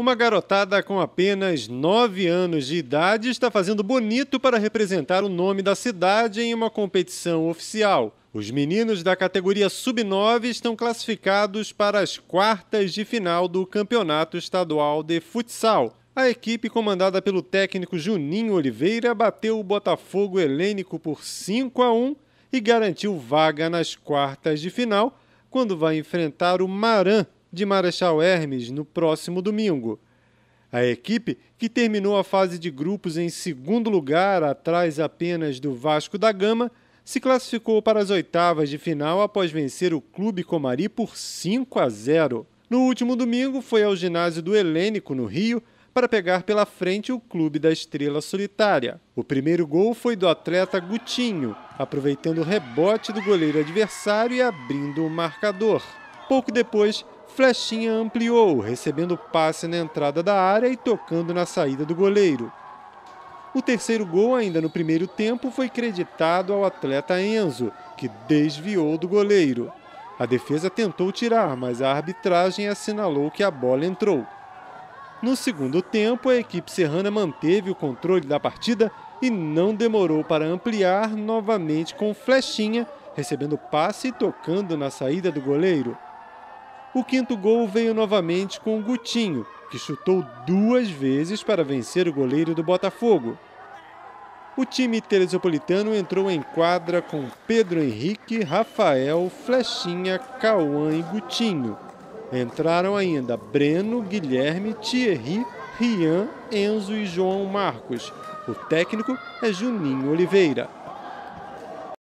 Uma garotada com apenas 9 anos de idade está fazendo bonito para representar o nome da cidade em uma competição oficial. Os meninos da categoria sub-9 estão classificados para as quartas de final do Campeonato Estadual de Futsal. A equipe comandada pelo técnico Juninho Oliveira bateu o Botafogo Helênico por 5 a 1 e garantiu vaga nas quartas de final, quando vai enfrentar o Maran de Marechal Hermes no próximo domingo. A equipe, que terminou a fase de grupos em segundo lugar, atrás apenas do Vasco da Gama, se classificou para as oitavas de final após vencer o Clube Comari por 5 a 0. No último domingo, foi ao ginásio do Helênico, no Rio, para pegar pela frente o Clube da Estrela Solitária. O primeiro gol foi do atleta Gutinho, aproveitando o rebote do goleiro adversário e abrindo o marcador. Pouco depois, Flechinha ampliou, recebendo passe na entrada da área e tocando na saída do goleiro. O terceiro gol, ainda no primeiro tempo, foi creditado ao atleta Enzo, que desviou do goleiro. A defesa tentou tirar, mas a arbitragem assinalou que a bola entrou. No segundo tempo, a equipe serrana manteve o controle da partida e não demorou para ampliar novamente com flechinha, recebendo passe e tocando na saída do goleiro. O quinto gol veio novamente com o Gutinho, que chutou duas vezes para vencer o goleiro do Botafogo. O time telesopolitano entrou em quadra com Pedro Henrique, Rafael, Flechinha, Cauã e Gutinho. Entraram ainda Breno, Guilherme, Thierry, Rian, Enzo e João Marcos. O técnico é Juninho Oliveira.